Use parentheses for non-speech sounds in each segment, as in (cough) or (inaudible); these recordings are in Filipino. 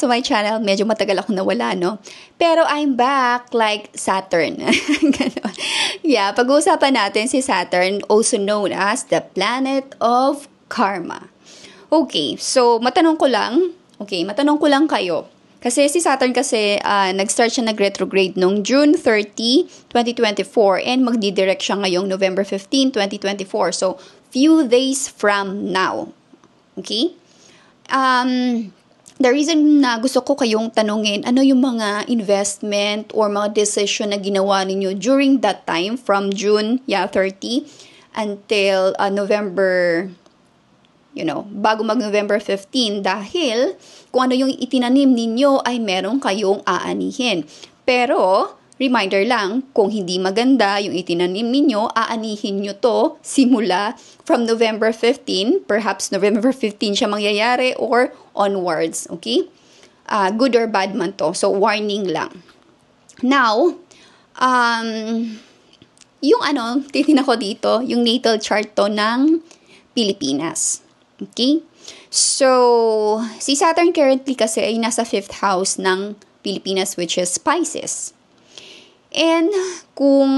to my channel, medyo matagal ako nawala, no? Pero I'm back like Saturn. (laughs) Yeah, pag-uusapan natin si Saturn, also known as the planet of karma. Okay, so matanong ko lang, okay, matanong ko lang kayo. Kasi si Saturn kasi uh, nag-start siya nag-retrograde noong June 30, 2024 and magdidirect siya ngayong November 15, 2024. So, few days from now. Okay? Um, the reason na gusto ko kayong tanungin, ano yung mga investment or mga decision na ginawa ninyo during that time from June, yeah, 30 until uh, November, you know, bago mag-November 15 dahil kung ano yung itinanim ninyo ay meron kayong aanihin. Pero, reminder lang, kung hindi maganda yung itinanim ninyo, aanihin nyo to simula from November 15, perhaps November 15 siya mangyayari or onwards. Okay? Uh, good or bad man to. So, warning lang. Now, um, yung ano, titin ko dito, yung natal chart to ng Pilipinas. Okay? So, si Saturn currently kasi ay nasa 5th house ng Pilipinas which is Pisces. And kung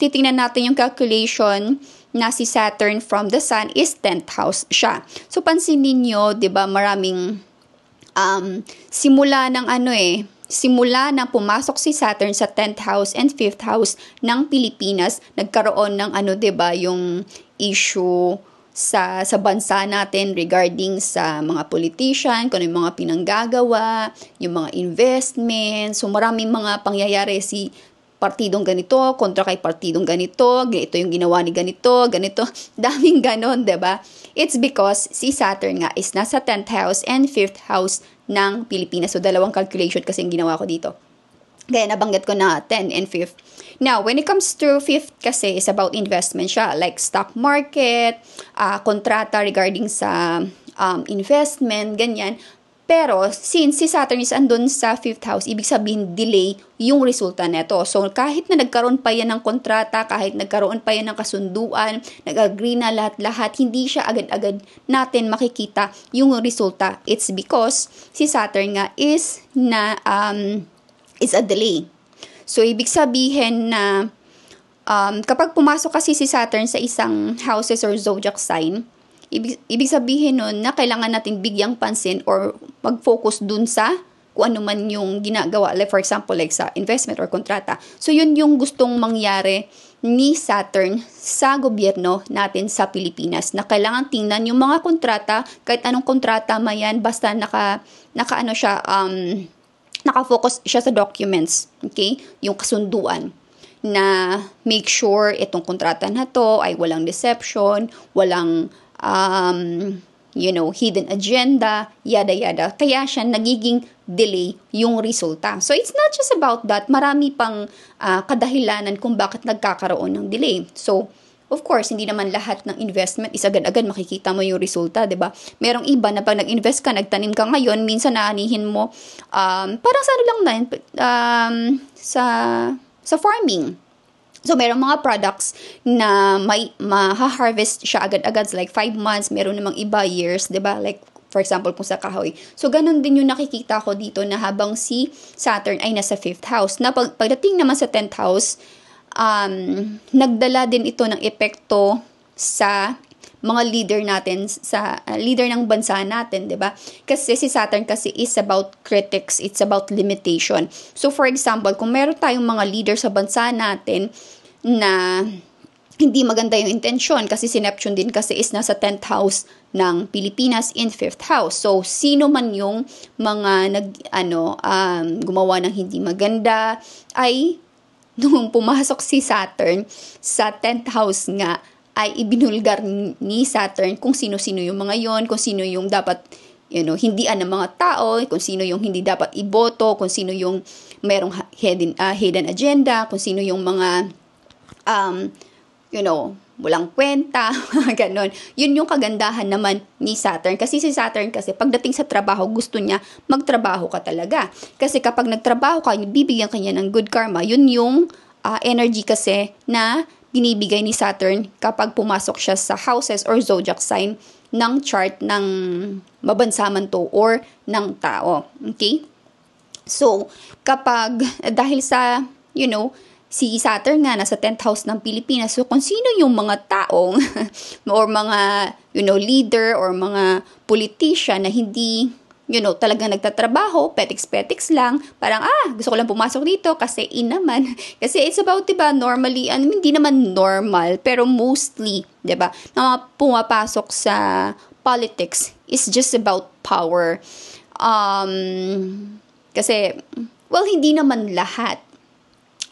titingnan natin yung calculation, na si Saturn from the Sun is 10th house siya. So, pansinin ninyo, di ba, maraming um, simula ng ano eh, simula nang pumasok si Saturn sa 10th house and 5th house ng Pilipinas, nagkaroon ng ano 'di ba yung issue sa sa bansa natin regarding sa mga politician, kung ano yung mga pinanggagawa, yung mga investment. So maraming mga pangyayari si partidong ganito, kontra kay partidong ganito, ito yung ginawa ni ganito, ganito, (laughs) daming ganon, ba diba? It's because si Saturn nga is nasa 10th house and 5th house ng Pilipinas. So, dalawang calculation kasi yung ginawa ko dito. Kaya nabanggit ko na 10 and 5th. Now, when it comes to 5th kasi is about investment siya, like stock market, uh, kontrata regarding sa um, investment, ganyan. Pero since si Saturn is andun sa 5th house, ibig sabihin delay yung resulta nito. So kahit na nagkaroon pa yan ng kontrata, kahit nagkaroon pa yan ng kasunduan, nag-agree na lahat-lahat, hindi siya agad-agad natin makikita yung resulta. It's because si Saturn nga is na um, is a delay. So ibig sabihin na um, kapag pumasok kasi si Saturn sa isang houses or zodiac sign, Ibig, ibig sabihin nun na kailangan natin bigyang pansin or mag-focus dun sa kung ano man yung ginagawa. Like for example, like sa investment or kontrata. So yun yung gustong mangyari ni Saturn sa gobyerno natin sa Pilipinas na kailangan tingnan yung mga kontrata, kahit anong kontrata man yan, basta naka, naka ano siya, um, naka-focus siya sa documents, okay? Yung kasunduan na make sure itong kontrata na to ay walang deception, walang um, you know, hidden agenda, yada yada. Kaya siya nagiging delay yung resulta. So it's not just about that, marami pang uh, kadahilanan kung bakit nagkakaroon ng delay. So Of course, hindi naman lahat ng investment is agad-agad makikita mo yung resulta, 'di ba? Merong iba na pag nag-invest ka, nagtanim ka ngayon, minsan naanihin mo um, parang sa ano lang na um, sa sa farming, So, merong mga products na may ma-harvest siya agad-agad, like 5 months, meron namang iba years, ba diba? Like, for example, kung sa kahoy. So, ganun din yung nakikita ko dito na habang si Saturn ay nasa 5th house. Na pag, pagdating naman sa 10th house, um, nagdala din ito ng epekto sa mga leader natin sa uh, leader ng bansa natin, 'di ba? Kasi si Saturn kasi is about critics, it's about limitation. So for example, kung meron tayong mga leader sa bansa natin na hindi maganda yung intention kasi si Neptune din kasi is nasa 10th house ng Pilipinas in 5th house. So, sino man yung mga nag, ano, um, gumawa ng hindi maganda ay (laughs) nung pumasok si Saturn sa 10th house nga ay ibinulgar ni Saturn kung sino-sino yung mga yon, kung sino yung dapat you know, hindian ng mga tao, kung sino yung hindi dapat iboto, kung sino yung merong hidden, uh, hidden agenda, kung sino yung mga, um, you know, walang kwenta, (laughs) ganun. Yun yung kagandahan naman ni Saturn. Kasi si Saturn kasi pagdating sa trabaho, gusto niya magtrabaho ka talaga. Kasi kapag nagtrabaho ka, bibigyan ka niya ng good karma, yun yung uh, energy kasi na binibigay ni Saturn kapag pumasok siya sa houses or zodiac sign ng chart ng mabansa man to or ng tao. Okay? So, kapag dahil sa, you know, si Saturn nga nasa 10th house ng Pilipinas, so kung sino yung mga taong (laughs) or mga, you know, leader or mga politician na hindi you know, talagang nagtatrabaho, petiks-petiks lang, parang, ah, gusto ko lang pumasok dito kasi in naman. (laughs) Kasi it's about, diba, normally, ano, hindi naman normal, pero mostly, diba, na mga pumapasok sa politics is just about power. Um, kasi, well, hindi naman lahat.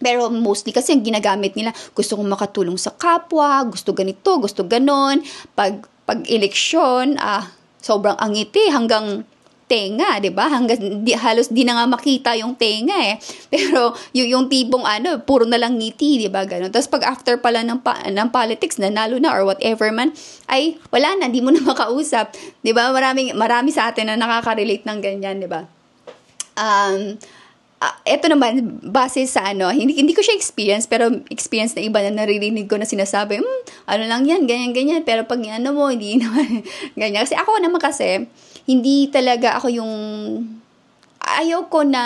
Pero mostly kasi ang ginagamit nila, gusto kong makatulong sa kapwa, gusto ganito, gusto ganon. Pag, pag eleksyon, ah, sobrang angiti hanggang tenga, 'di ba? Hanggang di, halos di na nga makita yung tenga eh. (laughs) Pero yung yung tipong ano, puro na lang ngiti, 'di ba? Ganun. Tapos pag after pala ng pa, ng politics, nanalo na or whatever man, ay wala na, di mo na (laughs) makausap, 'di ba? Maraming marami sa atin na nakaka-relate ng ganyan, 'di ba? Um, Uh, eto naman, base sa ano, hindi, hindi ko siya experience, pero experience na iba na naririnig ko na sinasabi, hmm, ano lang yan, ganyan, ganyan, pero pag ano mo, hindi (laughs) naman, ganyan. Kasi ako naman kasi, hindi talaga ako yung ayaw ko na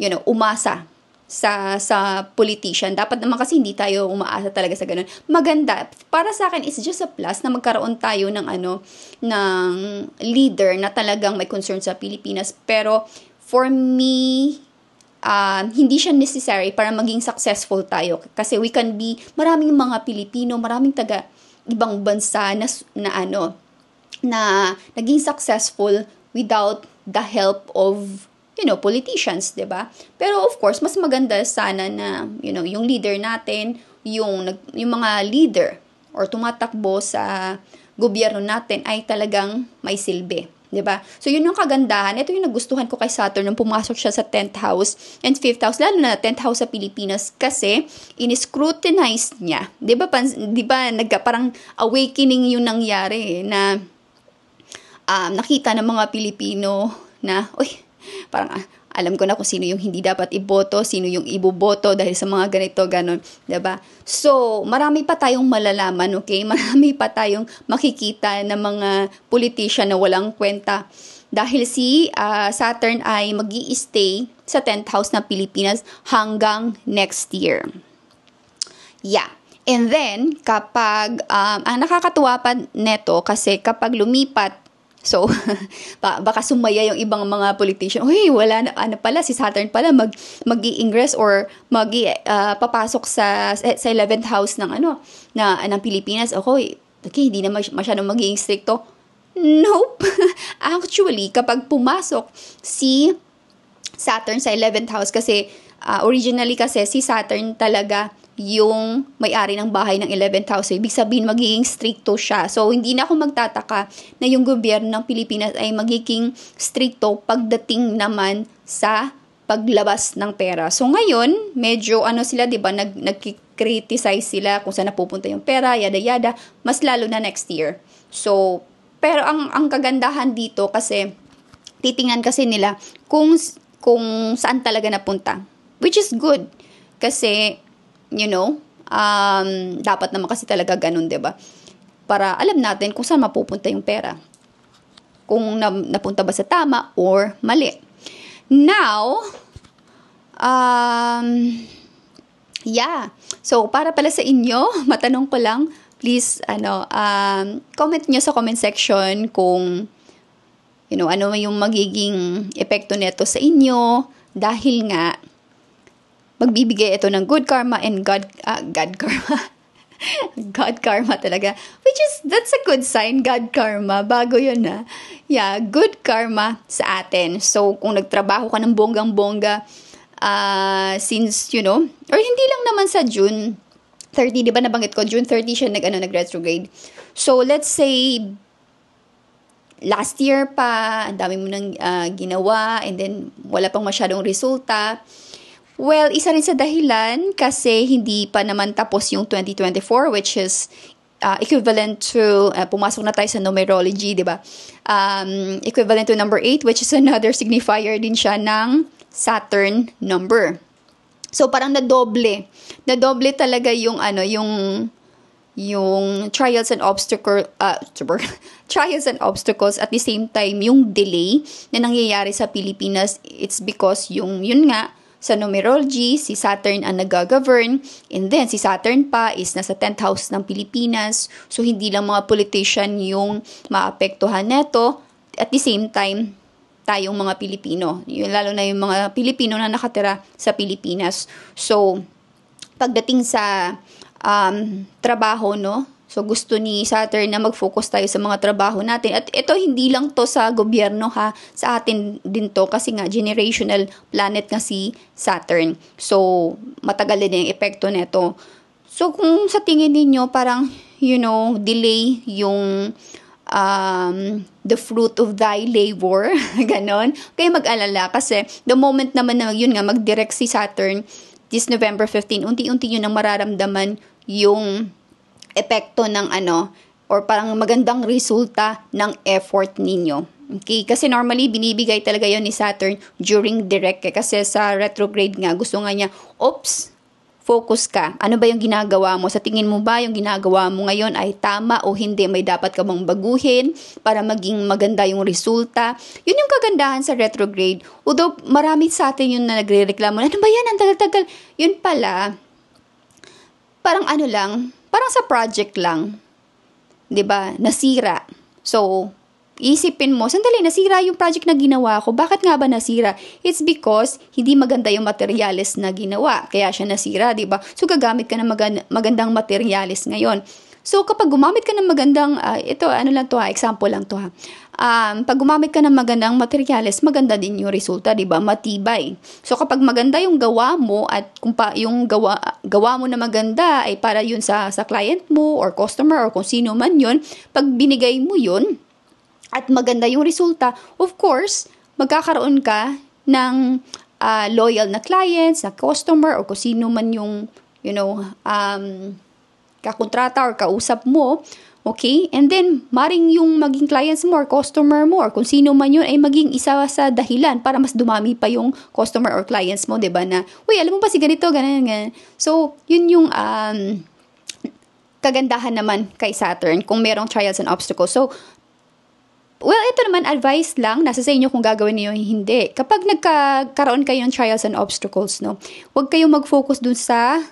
you know, umasa sa sa politician. Dapat naman kasi hindi tayo umaasa talaga sa ganun. Maganda. Para sa akin, it's just a plus na magkaroon tayo ng ano, ng leader na talagang may concern sa Pilipinas. Pero for me, uh, hindi siya necessary para maging successful tayo. Kasi we can be maraming mga Pilipino, maraming taga ibang bansa na, na ano, na naging successful without the help of you know politicians 'di ba pero of course mas maganda sana na you know yung leader natin yung yung mga leader or tumatakbo sa gobyerno natin ay talagang may silbi 'di ba so yun yung kagandahan ito yung nagustuhan ko kay Saturn nung pumasok siya sa 10th house and 5th house lalo na 10th house sa Pilipinas kasi in-scrutinize niya 'di ba 'di ba nagka parang awakening yung nangyari eh, na um, nakita ng mga Pilipino na, uy, parang ah, alam ko na kung sino yung hindi dapat iboto, sino yung iboboto dahil sa mga ganito, ganon, ba? Diba? So, marami pa tayong malalaman, okay? (laughs) Marami pa tayong makikita ng mga politician na walang kwenta. Dahil si uh, Saturn ay mag stay sa 10th house na Pilipinas hanggang next year. Yeah. And then, kapag, um, ang ah, nakakatuwa pa neto, kasi kapag lumipat So, (laughs) baka sumaya yung ibang mga politician, uy, wala na, ano pala, si Saturn pala mag, mag ingress or mag uh, papasok sa, sa 11th house ng ano, na, ng Pilipinas. Okay, okay hindi na masyadong magiging stricto. Nope. (laughs) Actually, kapag pumasok si Saturn sa 11th house, kasi uh, originally kasi si Saturn talaga yung may-ari ng bahay ng 11,000. th Ibig sabihin, magiging stricto siya. So, hindi na ako magtataka na yung gobyerno ng Pilipinas ay magiging stricto pagdating naman sa paglabas ng pera. So, ngayon, medyo ano sila, di ba, nag, nag-criticize sila kung saan napupunta yung pera, yada-yada, mas lalo na next year. So, pero ang, ang kagandahan dito kasi, titingnan kasi nila kung, kung saan talaga napunta. Which is good. Kasi, You know? Um, dapat naman kasi talaga ganun, ba diba? Para alam natin kung saan mapupunta yung pera. Kung na, napunta ba sa tama or mali. Now, um, yeah. So, para pala sa inyo, (laughs) matanong ko lang, please, ano, um, comment nyo sa comment section kung you know, ano yung magiging epekto nito sa inyo dahil nga magbibigay ito ng good karma and God, ah, God karma. (laughs) God karma talaga. Which is, that's a good sign, God karma. Bago yun na. Ah. Yeah, good karma sa atin. So, kung nagtrabaho ka ng bonggang-bongga, uh, since, you know, or hindi lang naman sa June 30, di ba nabanggit ko, June 30 siya nag, ano, nag-retrograde. So, let's say, last year pa, ang dami mo nang uh, ginawa, and then, wala pang masyadong resulta. Well, isa rin sa dahilan kasi hindi pa naman tapos yung 2024 which is uh, equivalent to, uh, pumasok na tayo sa numerology, di ba? Um, equivalent to number 8 which is another signifier din siya ng Saturn number. So parang na doble. Na doble talaga yung ano, yung yung trials and obstacle uh, (laughs) trials and obstacles at the same time yung delay na nangyayari sa Pilipinas it's because yung yun nga sa numerology, si Saturn ang nagagovern and then si Saturn pa is nasa 10th house ng Pilipinas. So hindi lang mga politician yung maapektuhan neto. At the same time, tayong mga Pilipino, yung, lalo na yung mga Pilipino na nakatira sa Pilipinas. So, pagdating sa um, trabaho, no, So gusto ni Saturn na mag-focus tayo sa mga trabaho natin. At ito hindi lang to sa gobyerno ha, sa atin din to kasi nga generational planet nga si Saturn. So matagal din yung epekto nito. So kung sa tingin niyo parang you know, delay yung um, the fruit of thy labor, (laughs) ganon. Kaya mag-alala kasi the moment naman na yun nga mag si Saturn this November 15, unti-unti yun ang mararamdaman yung epekto ng ano or parang magandang resulta ng effort ninyo. Okay, kasi normally binibigay talaga yon ni Saturn during direct eh. kasi sa retrograde nga gusto nga niya, oops, focus ka. Ano ba yung ginagawa mo? Sa tingin mo ba yung ginagawa mo ngayon ay tama o hindi? May dapat ka bang baguhin para maging maganda yung resulta? Yun yung kagandahan sa retrograde. Although marami sa atin yung na nagre-reklamo, ano ba yan? Ang tagal-tagal. Yun pala, parang ano lang, parang sa project lang, 'di ba? Nasira. So, isipin mo, sandali, nasira yung project na ginawa ko. Bakit nga ba nasira? It's because hindi maganda yung materials na ginawa. Kaya siya nasira, di ba? So, gagamit ka ng magandang materials ngayon. So, kapag gumamit ka ng magandang, uh, ito, ano lang to ha, ah, example lang to ha. Um, pag gumamit ka ng magandang materyales, maganda din yung resulta, di ba? Matibay. So, kapag maganda yung gawa mo at kung pa, yung gawa, gawa mo na maganda ay para yun sa, sa client mo or customer or kung sino man yun, pag binigay mo yun at maganda yung resulta, of course, magkakaroon ka ng uh, loyal na clients, na customer, or kung sino man yung, you know, um, kakontrata or kausap mo, okay? And then, maring yung maging clients mo or customer mo or kung sino man yun ay maging isa sa dahilan para mas dumami pa yung customer or clients mo, 'di ba na, uy, alam mo ba si ganito, ganun, ganun. So, yun yung um, kagandahan naman kay Saturn kung merong trials and obstacles. So, Well, ito naman, advice lang. Nasa sa inyo kung gagawin niyo hindi. Kapag nagkakaroon kayo ng trials and obstacles, no, huwag kayong mag-focus dun sa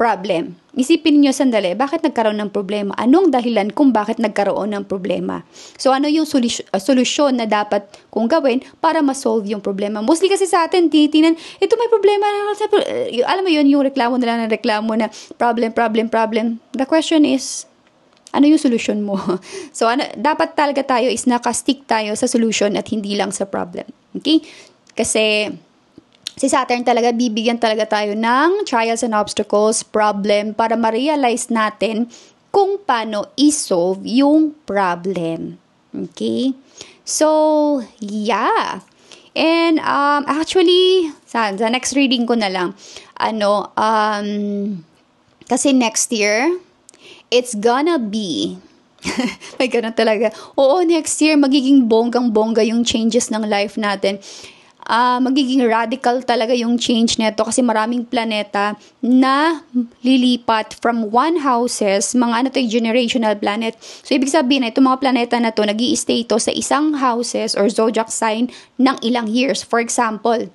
problem. Isipin niyo sandali, bakit nagkaroon ng problema? Anong dahilan kung bakit nagkaroon ng problema? So ano yung uh, solusyon na dapat kong gawin para ma-solve yung problema? Mostly kasi sa atin, tinitingnan, ito may problema. Uh, alam mo yun, yung reklamo na lang ng reklamo na problem, problem, problem. The question is, ano yung solusyon mo? (laughs) So, ano, dapat talaga tayo is nakastick tayo sa solution at hindi lang sa problem. Okay? Kasi, Si Saturn talaga, bibigyan talaga tayo ng trials and obstacles, problem, para ma-realize natin kung paano isolve yung problem. Okay? So, yeah. And um, actually, sa, sa next reading ko na lang, ano, um, kasi next year, it's gonna be, (laughs) may ganun talaga, oo, next year, magiging bonggang-bongga yung changes ng life natin uh, magiging radical talaga yung change nito kasi maraming planeta na lilipat from one houses, mga ano to generational planet. So, ibig sabihin na itong mga planeta na to nag stay to sa isang houses or zodiac sign ng ilang years. For example,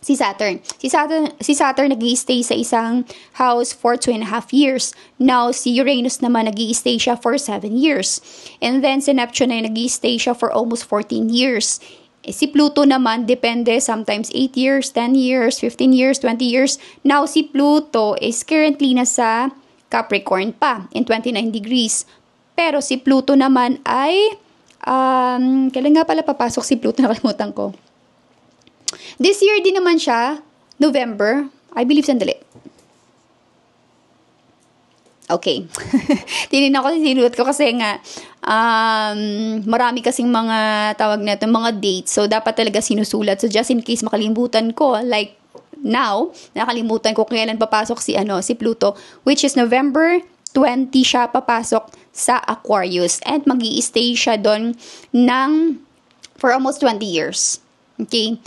si Saturn. Si Saturn, si Saturn nag stay sa isang house for two and a half years. Now, si Uranus naman nag stay siya for 7 years. And then, si Neptune ay nag stay siya for almost 14 years. Eh, si Pluto naman, depende, sometimes 8 years, 10 years, 15 years, 20 years. Now, si Pluto is currently nasa Capricorn pa in 29 degrees. Pero si Pluto naman ay, um, kailan nga pala papasok si Pluto, (laughs) nakalimutan ko. This year din naman siya, November, I believe sandali. Okay. (laughs) Tininan ko, sinulat ko kasi nga, um, marami kasing mga tawag na ito, mga dates. So, dapat talaga sinusulat. So, just in case makalimutan ko, like, now, nakalimutan ko kailan papasok si ano, si Pluto, which is November 20 siya papasok sa Aquarius and magi stay siya doon ng for almost 20 years. Okay?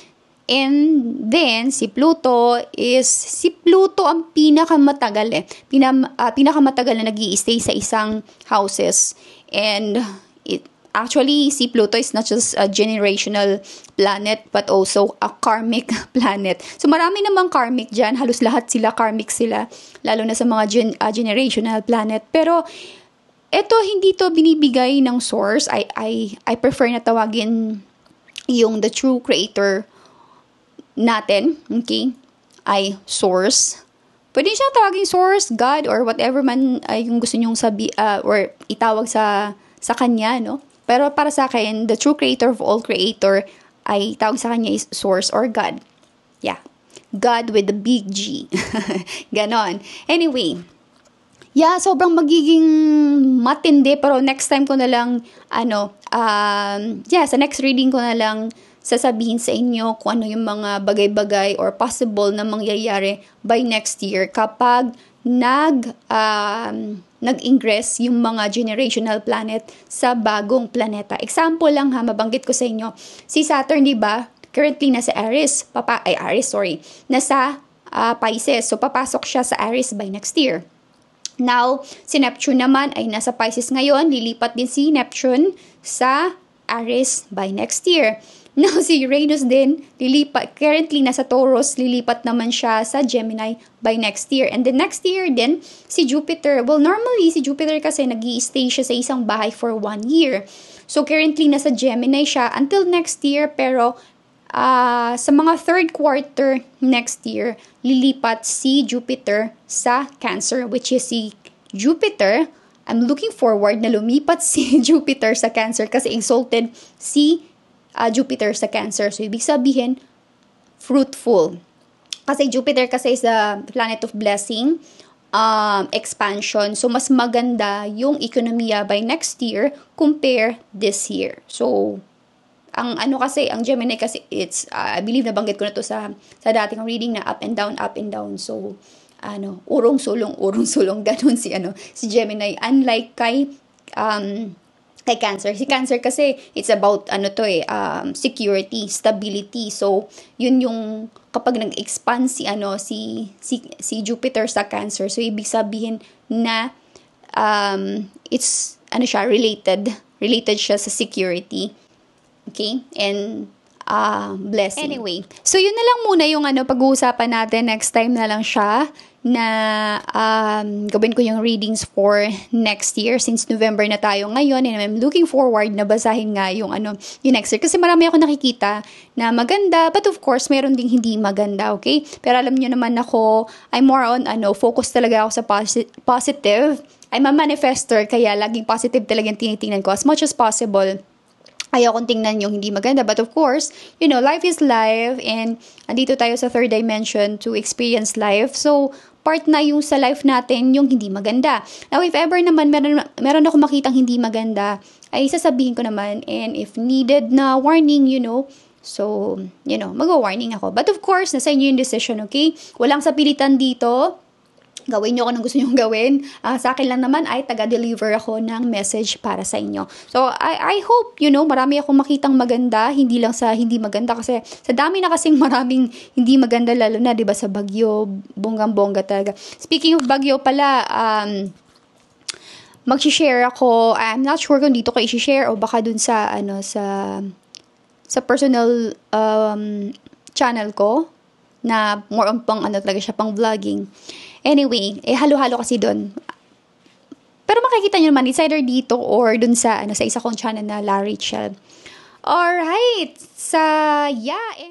And then, si Pluto is, si Pluto ang pinakamatagal eh. Pinam, uh, pinakamatagal na nag stay sa isang houses. And it, actually, si Pluto is not just a generational planet, but also a karmic (laughs) planet. So marami namang karmic dyan. Halos lahat sila karmic sila. Lalo na sa mga gen, uh, generational planet. Pero, eto hindi to binibigay ng source. I, I, I prefer na tawagin yung the true creator natin, okay, ay source. Pwede siya tawagin source, God, or whatever man ay yung gusto niyong sabi, uh, or itawag sa, sa kanya, no? Pero para sa akin, the true creator of all creator ay tawag sa kanya is source or God. Yeah. God with the big G. (laughs) Ganon. Anyway, yeah, sobrang magiging matindi pero next time ko na lang ano, um, yeah, sa next reading ko na lang sasabihin sa inyo kung ano yung mga bagay-bagay or possible na mangyayari by next year kapag nag um, nag-ingress yung mga generational planet sa bagong planeta. Example lang ha, mabanggit ko sa inyo. Si Saturn, di ba? Currently nasa Aries, papa ay Aries, sorry. Nasa uh, Pisces. So papasok siya sa Aries by next year. Now, si Neptune naman ay nasa Pisces ngayon, lilipat din si Neptune sa Aries by next year. (laughs) Now, si Uranus din, lilipat, currently nasa Taurus, lilipat naman siya sa Gemini by next year. And the next year din, si Jupiter, well normally si Jupiter kasi nag stay siya sa isang bahay for one year. So currently nasa Gemini siya until next year pero uh, sa mga third quarter next year, lilipat si Jupiter sa Cancer, which is si Jupiter. I'm looking forward na lumipat (laughs) si Jupiter sa Cancer kasi insulted si uh, Jupiter sa Cancer. So, ibig sabihin, fruitful. Kasi Jupiter kasi is the planet of blessing, um, expansion. So, mas maganda yung ekonomiya by next year compare this year. So, ang ano kasi, ang Gemini kasi, it's, uh, I believe nabanggit ko na to sa, sa dating reading na up and down, up and down. So, ano, urong-sulong, urong-sulong, (laughs) ganun si, ano, si Gemini. Unlike kay, um, kay cancer. Si cancer kasi, it's about, ano to eh, um, security, stability. So, yun yung, kapag nag-expand si, ano, si, si, si Jupiter sa cancer, so, ibig sabihin na, um, it's, ano siya, related. Related siya sa security. Okay? And, uh, blessing. Anyway, so yun na lang muna yung ano, pag-uusapan natin. Next time na lang siya na um, gawin ko yung readings for next year since November na tayo ngayon and I'm looking forward na basahin nga yung ano yung next year kasi marami ako nakikita na maganda but of course meron ding hindi maganda okay pero alam niyo naman ako I'm more on ano focus talaga ako sa posi- positive I'm a manifester kaya laging positive talaga yung tinitingnan ko as much as possible ayaw kong tingnan yung hindi maganda. But of course, you know, life is life and andito tayo sa third dimension to experience life. So, part na yung sa life natin yung hindi maganda. Now, if ever naman meron, meron ako makitang hindi maganda, ay sasabihin ko naman, and if needed na warning, you know, So, you know, mag-warning ako. But of course, nasa inyo yung decision, okay? Walang sapilitan dito gawin nyo kung gusto nyo (laughs) gawin. Uh, sa akin lang naman ay taga-deliver ako ng message para sa inyo. So, I, I hope, you know, marami akong makitang maganda, hindi lang sa hindi maganda kasi sa dami na kasing (laughs) maraming hindi maganda lalo na, di ba, sa Bagyo, bonggang-bongga talaga. Speaking of Bagyo pala, um, mag-share ako, I'm not sure kung dito ko i-share o baka dun sa, ano, sa, sa personal um, channel ko na more on pang ano talaga siya, pang vlogging. Anyway, eh halo-halo kasi doon. Pero makikita nyo naman, it's either dito or dun sa, ano, sa isa kong channel na La Rachel. Alright! Sa, yeah, and...